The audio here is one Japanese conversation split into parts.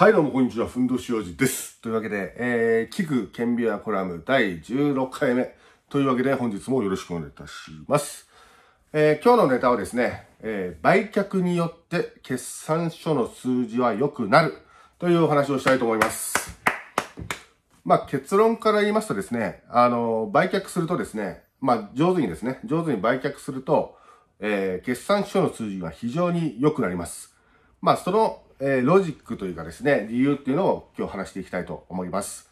はい、どうも、こんにちは。ふんどしおじです。というわけで、えー、聞く顕微鏡アコラム第16回目。というわけで、本日もよろしくお願いいたします。えー、今日のネタはですね、えー、売却によって決算書の数字は良くなるというお話をしたいと思います。まあ、結論から言いますとですね、あの、売却するとですね、まあ、上手にですね、上手に売却すると、えー、決算書の数字は非常に良くなります。まあ、そのえー、ロジックというかですね、理由っていうのを今日話していきたいと思います。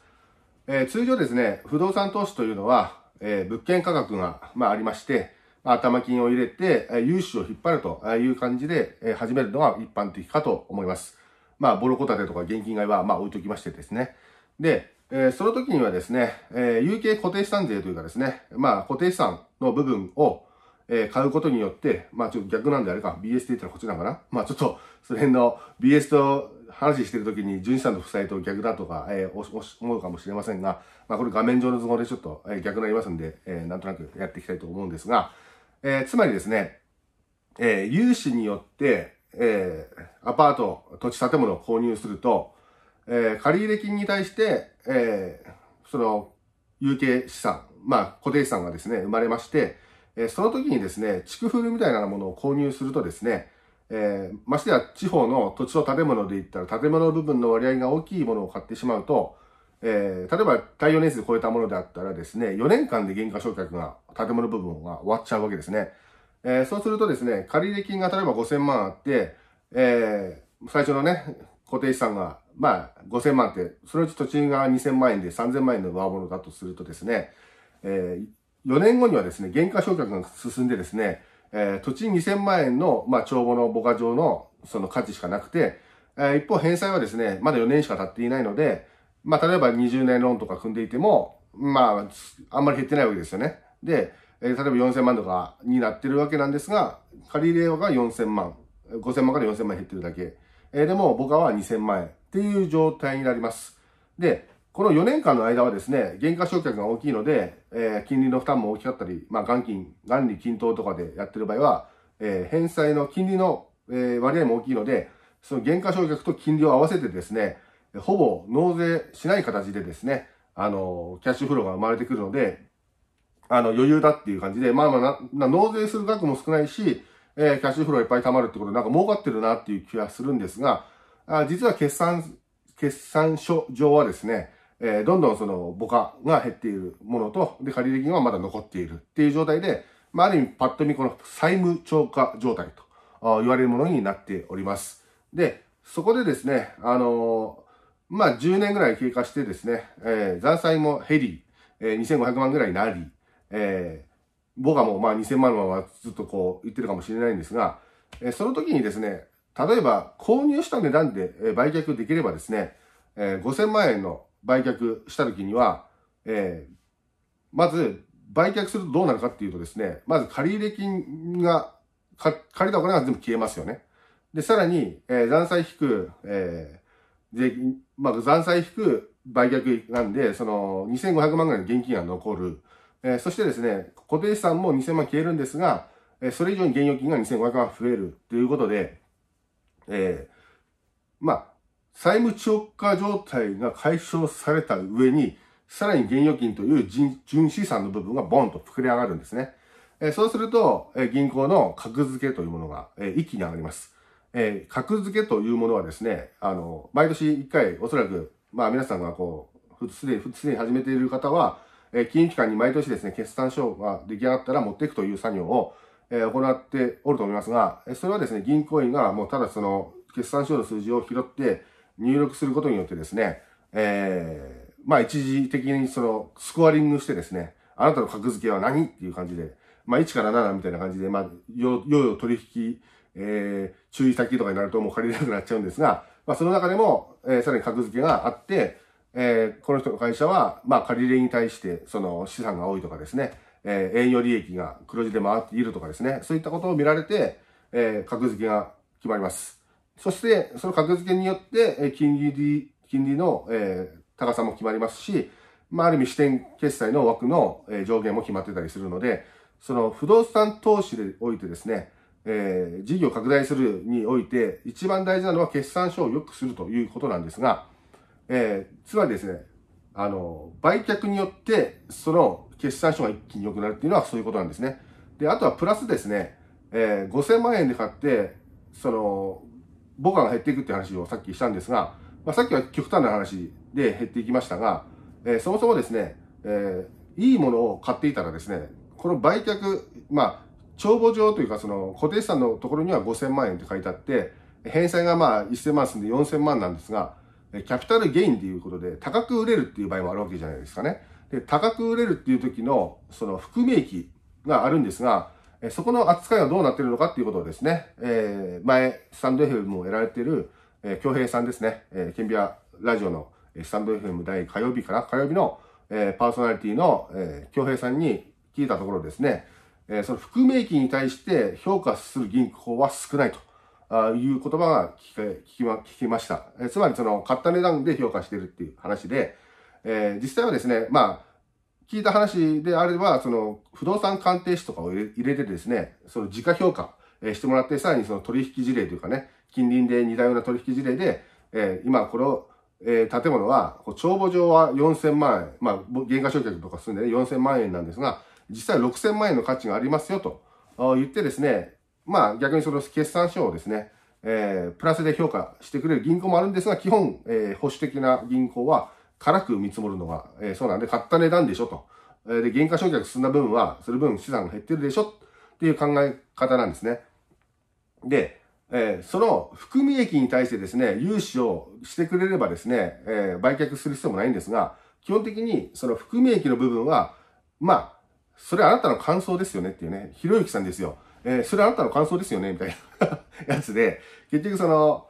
えー、通常ですね、不動産投資というのは、えー、物件価格が、まあ、ありまして、まあ、頭金を入れて、え融資を引っ張るという感じで、え始めるのが一般的かと思います。まあ、ボロコタテとか現金買いは、まあ、置いときましてですね。で、えその時にはですね、え有形固定資産税というかですね、まあ、固定資産の部分を、えー、買うことによって、まあちょっと逆なんであれか、BS って言ったらこっちなのかなまあちょっと、その辺の BS と話してるときに、純資産と負債と逆だとか、えー、思うかもしれませんが、まあこれ画面上の都合でちょっと、えー、逆になりますんで、えー、なんとなくやっていきたいと思うんですが、えー、つまりですね、えー、融資によって、えー、アパート、土地、建物を購入すると、えー、借入金に対して、えー、その、有形資産、まあ固定資産がですね、生まれまして、その時にですね、区風みたいなものを購入するとですね、えー、ましてや地方の土地と建物で言ったら建物部分の割合が大きいものを買ってしまうと、えー、例えば耐用年数超えたものであったらですね、4年間で減価償却が建物部分が終わっちゃうわけですね。えー、そうするとですね、借入金が例えば5000万あって、え最初のね、固定資産が、まあ、5000万って、そのうち土地が2000万円で3000万円の上物だとするとですね、え4年後にはですね、減価償却が進んでですね、えー、土地2000万円の、まあ、帳簿の母価上のその価値しかなくて、えー、一方返済はですね、まだ4年しか経っていないので、まあ、例えば20年ローンとか組んでいても、まあ、あんまり減ってないわけですよね。で、えー、例えば4000万とかになってるわけなんですが、借入れが4000万、5000万から4000万減ってるだけ。えー、でも、母価は2000万円っていう状態になります。で、この4年間の間はですね、減価償却が大きいので、えー、金利の負担も大きかったり、まあ、元金、元利均等とかでやってる場合は、えー、返済の金利の、えー、割合も大きいので、その減価償却と金利を合わせてですね、ほぼ納税しない形でですね、あの、キャッシュフローが生まれてくるので、あの、余裕だっていう感じで、まあまあな、納税する額も少ないし、えー、キャッシュフローいっぱい貯まるってことで、なんか儲かってるなっていう気がするんですが、あ実は決算、決算書上はですね、えー、どんどんその母価が減っているものと、で、借入金はまだ残っているっていう状態で、まあ、ある意味パッと見この債務超過状態と言われるものになっております。で、そこでですね、あのー、まあ、10年ぐらい経過してですね、えー、残債も減り、えー、2500万ぐらいになり、えー、もまあ2000万はずっとこう言ってるかもしれないんですが、えー、その時にですね、例えば購入した値段で売却できればですね、えー、5000万円の売却した時には、えー、まず、売却するとどうなるかっていうとですね、まず借入金が、借りたお金が全部消えますよね。で、さらに、えー、残債引く、えー、税金、まあ、残債引く売却なんで、その、2500万ぐらいの現金が残る。えー、そしてですね、固定資産も2000万消えるんですが、えー、それ以上に現預金が2500万増えるということで、えー、まあ、債務超過状態が解消された上に、さらに現預金という純資産の部分がボンと膨れ上がるんですね。えそうすると、え銀行の格付けというものが、え一気に上がります。え格付けというものはですね、あの、毎年一回、おそらく、まあ皆さんがこう、すでに、すでに始めている方は、え金融機関に毎年ですね、決算書が出来上がったら持っていくという作業を、え行っておると思いますが、それはですね、銀行員がもうただその、決算書の数字を拾って、入力することによってですね、えー、まあ一時的にそのスコアリングしてですね、あなたの格付けは何っていう感じで、まあ1から7みたいな感じで、まあ、よ、よ取引、えー、注意先とかになるともう借りれなくなっちゃうんですが、まあその中でも、えー、さらに格付けがあって、えー、この人の会社は、まあ借り入れに対してその資産が多いとかですね、えー、営業利益が黒字で回っているとかですね、そういったことを見られて、えー、格付けが決まります。そして、その格付けによって、金利、金利の、えー、高さも決まりますし、まあ、ある意味、支店決済の枠の、えー、上限も決まってたりするので、その不動産投資でおいてですね、えー、事業拡大するにおいて、一番大事なのは決算書を良くするということなんですが、えー、つまりですね、あの、売却によって、その決算書が一気に良くなるっていうのはそういうことなんですね。で、あとはプラスですね、えー、5000万円で買って、その、母が減っていくって話をさっきしたんですが、まあ、さっきは極端な話で減っていきましたが、えー、そもそもですね、えー、いいものを買っていたらですね、この売却、まあ、帳簿上というか、その固定資産のところには5000万円って書いてあって、返済がまあ1000万すんで4000万なんですが、キャピタルゲインっていうことで、高く売れるっていう場合もあるわけじゃないですかね。で、高く売れるっていう時の、その含み益があるんですが、そこの扱いはどうなっているのかっていうことをですね、えー、前、スタンド FM もやられている、えー、京平さんですね、えー、ケンビアラジオのスタンド FM 第火曜日かな、火曜日の、えー、パーソナリティの、えー、京平さんに聞いたところですね、えー、その含名益に対して評価する銀行は少ないと。あいう言葉が聞き聞きました。えー、つまりその買った値段で評価しているっていう話で、えー、実際はですね、まあ、聞いた話であれば、その、不動産鑑定士とかを入れてですね、その自家評価、えしてもらって、さらにその取引事例というかね、近隣で似たような取引事例で、えー、今これを、えー、建物は、帳簿上は4000万円、まあ、原価償却とかするんでね、4000万円なんですが、実際6000万円の価値がありますよと言ってですね、まあ逆にその決算書をですね、えー、プラスで評価してくれる銀行もあるんですが、基本、えー、保守的な銀行は、辛く見積もるのが、えー、そうなんで、買った値段でしょと。えー、で、減価償却進んだ分は、その分資産が減ってるでしょっていう考え方なんですね。で、えー、その含み益に対してですね、融資をしてくれればですね、えー、売却する必要もないんですが、基本的にその含み益の部分は、まあ、それあなたの感想ですよねっていうね、ひろゆきさんですよ。えー、それあなたの感想ですよねみたいな やつで、結局その、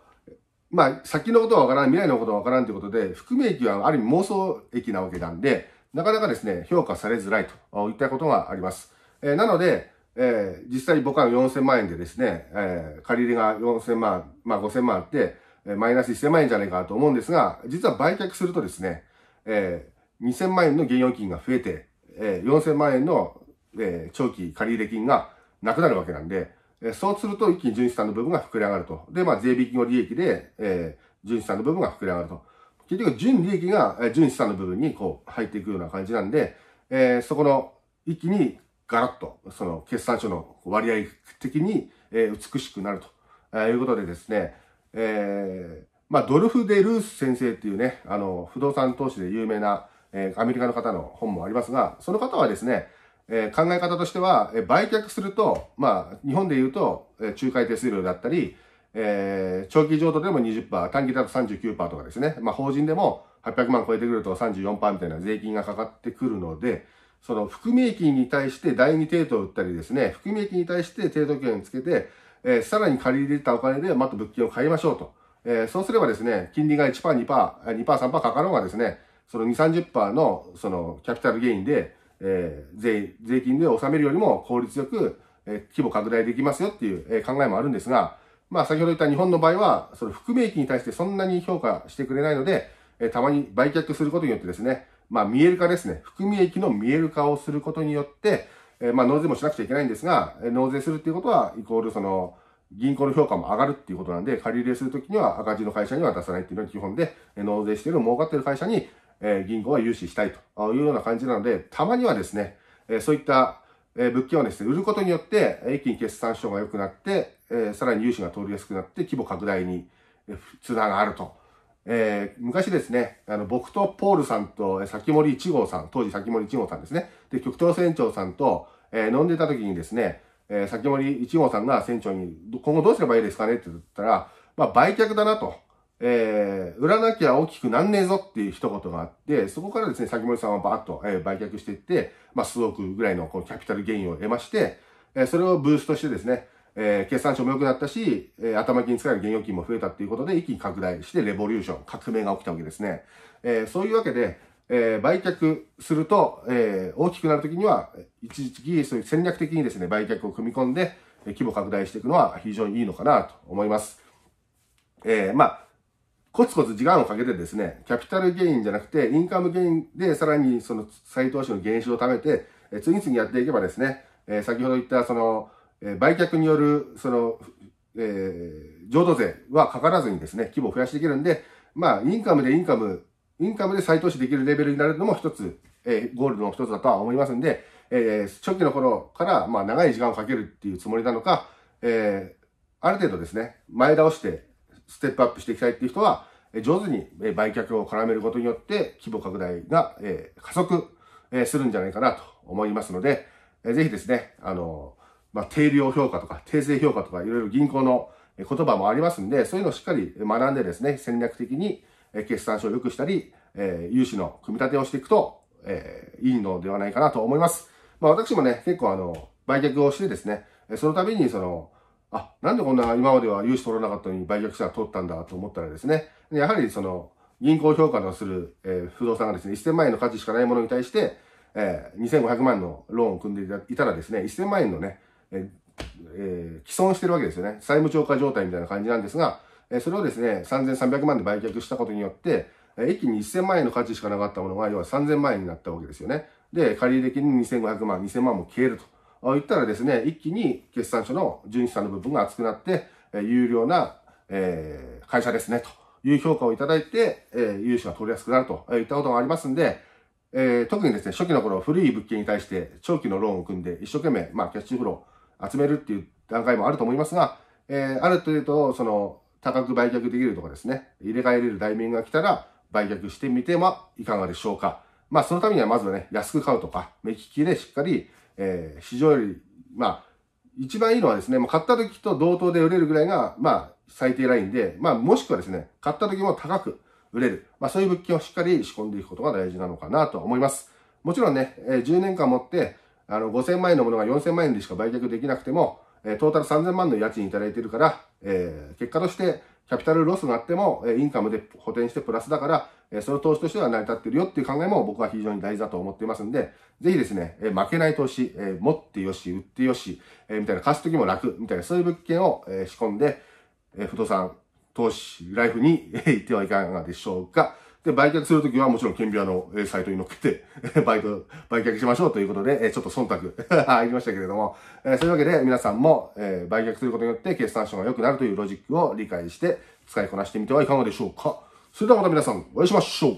まあ、先のことはわからん、未来のことはわからんということで、含み益はある意味妄想益なわけなんで、なかなかですね、評価されづらいといったことがあります。えー、なので、えー、実際母は4000万円でですね、えー、借り入れが4000万、まあ5000万あって、えー、マイナス1000万円じゃないかと思うんですが、実は売却するとですね、えー、2000万円の現預金が増えて、えー、4000万円の、えー、長期借入金がなくなるわけなんで、そうすると一気に純資産の部分が膨れ上がると。で、まあ、税引き後利益で、えー、純資産の部分が膨れ上がると。結局、純利益が、純資産の部分にこう入っていくような感じなんで、えー、そこの一気にガラッと、その決算書の割合的に、えー、美しくなると、えー、いうことでですね、えー、まあ、ドルフ・デ・ルース先生っていうね、あの、不動産投資で有名な、えー、アメリカの方の本もありますが、その方はですね、え考え方としては、え売却すると、まあ、日本で言うと、え仲介手数料だったり、えー、長期譲渡でも20%、短期だと39%とかですね、まあ、法人でも800万超えてくると34%みたいな税金がかかってくるので、その含み益に対して第二抵当を売ったりですね、含み益に対して抵当権をつけて、えー、さらに借り入れたお金でまた物件を買いましょうと。えー、そうすればですね、金利が1%、2%、2%、3%かかるのがですね、その2、30%のそのキャピタルゲインで、えー、税、税金で納めるよりも効率よく、えー、規模拡大できますよっていう、えー、考えもあるんですが、まあ先ほど言った日本の場合は、その含み益に対してそんなに評価してくれないので、えー、たまに売却することによってですね、まあ見える化ですね、含み益の見える化をすることによって、えー、まあ納税もしなくちゃいけないんですが、えー、納税するっていうことは、イコールその、銀行の評価も上がるっていうことなんで、借り入れするときには赤字の会社には出さないっていうのが基本で、納税している、儲かっている会社にえ銀行は融資したいというような感じなので、たまにはですね、えそういった物件をですね、売ることによって、一気に決算書が良くなって、えさらに融資が通りやすくなって、規模拡大につながると。えー、昔ですね、あの、僕とポールさんと、先森一号さん、当時先森一号さんですね。で、局長船長さんと、えー、飲んでた時にですね、えー、先森一号さんが船長に、今後どうすればいいですかねって言ったら、まあ、売却だなと。えー、売らなきゃ大きくなんねえぞっていう一言があって、そこからですね、先森さんはバーッと、えー、売却していって、まあ、数億ぐらいのこうキャピタルゲインを得まして、えー、それをブーストしてですね、えー、決算書も良くなったし、えー、頭金使える現預金も増えたっていうことで、一気に拡大して、レボリューション、革命が起きたわけですね。えー、そういうわけで、えー、売却すると、えー、大きくなるときには、一時期、そういう戦略的にですね、売却を組み込んで、規模拡大していくのは非常にいいのかなと思います。えー、まあ、コツコツ時間をかけてですね、キャピタルゲインじゃなくて、インカムゲインでさらにその再投資の減少を貯めて、え次々やっていけばですね、え先ほど言ったその、え売却による、その、えー、浄土税はかからずにですね、規模を増やしていけるんで、まあ、インカムでインカム、インカムで再投資できるレベルになるのも一つ、えー、ゴールドの一つだとは思いますんで、えー、初期の頃から、まあ、長い時間をかけるっていうつもりなのか、えー、ある程度ですね、前倒して、ステップアップしていきたいっていう人は、上手に売却を絡めることによって規模拡大が加速するんじゃないかなと思いますので、ぜひですね、あの、まあ、定量評価とか定性評価とかいろいろ銀行の言葉もありますんで、そういうのをしっかり学んでですね、戦略的に決算書を良くしたり、融資の組み立てをしていくと、いいのではないかなと思います。まあ、私もね、結構あの、売却をしてですね、そのためにその、あ、なんでこんな今までは融資取らなかったのに売却者た取ったんだと思ったらですね、やはりその銀行評価のする、えー、不動産がですね、1000万円の価値しかないものに対して、えー、2500万のローンを組んでいたらですね、1000万円のね、ええー、既存してるわけですよね。債務超過状態みたいな感じなんですが、えー、それをですね、3300万で売却したことによって、えー、一気に1000万円の価値しかなかったものが、要は3000万円になったわけですよね。で、借入金に2500万、2000万も消えると。言ったらですね、一気に決算書の純資産の部分が厚くなって、え有料な、えー、会社ですね、という評価をいただいて、えー、融資が取りやすくなるといったことがありますんで、えー、特にですね、初期の頃、古い物件に対して長期のローンを組んで、一生懸命、まあ、キャッシュフロー集めるっていう段階もあると思いますが、えー、ある程度、その、高く売却できるとかですね、入れ替えれるタイミングが来たら、売却してみてはいかがでしょうか。まあ、そのためにはまずはね、安く買うとか、目利きでしっかり、えー、市場より、まあ、一番いいのはですね、もう買った時と同等で売れるぐらいが、まあ、最低ラインで、まあ、もしくはですね、買った時も高く売れる。まあ、そういう物件をしっかり仕込んでいくことが大事なのかなと思います。もちろんね、えー、10年間持って、あの、5000万円のものが4000万円でしか売却できなくても、えー、トータル3000万の家賃いただいてるから、えー、結果として、キャピタルロスがあっても、インカムで補填してプラスだから、その投資としては成り立ってるよっていう考えも僕は非常に大事だと思っていますんで、ぜひですね、負けない投資、持ってよし、売ってよし、みたいな貸す時も楽、みたいなそういう物件を仕込んで、不動産、投資、ライフに行ってはいかがでしょうか。で、売却するときはもちろん顕微鏡のサイトに乗っけて、バイト、売却しましょうということで、ちょっと忖度入り ましたけれども、そういうわけで皆さんも売却することによって決算書が良くなるというロジックを理解して使いこなしてみてはいかがでしょうか。それではまた皆さんお会いしましょう。